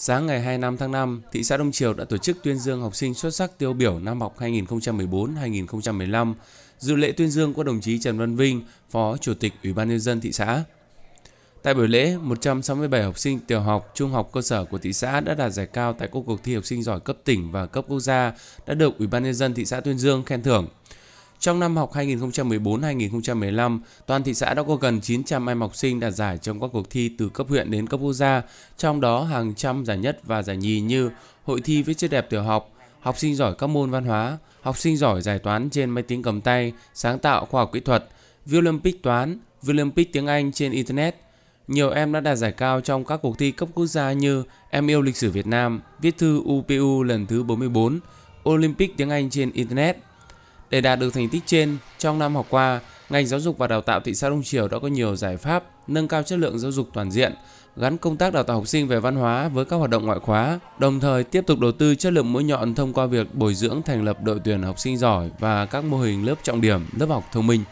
Sáng ngày 25 tháng 5, thị xã Đông Triều đã tổ chức tuyên dương học sinh xuất sắc tiêu biểu năm học 2014-2015. Dự lễ tuyên dương có đồng chí Trần Văn Vinh, Phó Chủ tịch Ủy ban nhân dân thị xã. Tại buổi lễ, 167 học sinh tiểu học, trung học cơ sở của thị xã đã đạt giải cao tại các cuộc thi học sinh giỏi cấp tỉnh và cấp quốc gia đã được Ủy ban nhân dân thị xã Tuyên Dương khen thưởng. Trong năm học 2014-2015, toàn thị xã đã có gần 900 em học sinh đạt giải trong các cuộc thi từ cấp huyện đến cấp quốc gia, trong đó hàng trăm giải nhất và giải nhì như hội thi viết chữ đẹp tiểu học, học sinh giỏi các môn văn hóa, học sinh giỏi giải toán trên máy tính cầm tay, sáng tạo khoa học kỹ thuật, Olympic toán, Olympic tiếng Anh trên Internet. Nhiều em đã đạt giải cao trong các cuộc thi cấp quốc gia như Em yêu lịch sử Việt Nam, viết thư UPU lần thứ 44, Olympic tiếng Anh trên Internet – để đạt được thành tích trên, trong năm học qua, ngành giáo dục và đào tạo thị xã Đông Triều đã có nhiều giải pháp nâng cao chất lượng giáo dục toàn diện, gắn công tác đào tạo học sinh về văn hóa với các hoạt động ngoại khóa, đồng thời tiếp tục đầu tư chất lượng mũi nhọn thông qua việc bồi dưỡng thành lập đội tuyển học sinh giỏi và các mô hình lớp trọng điểm, lớp học thông minh.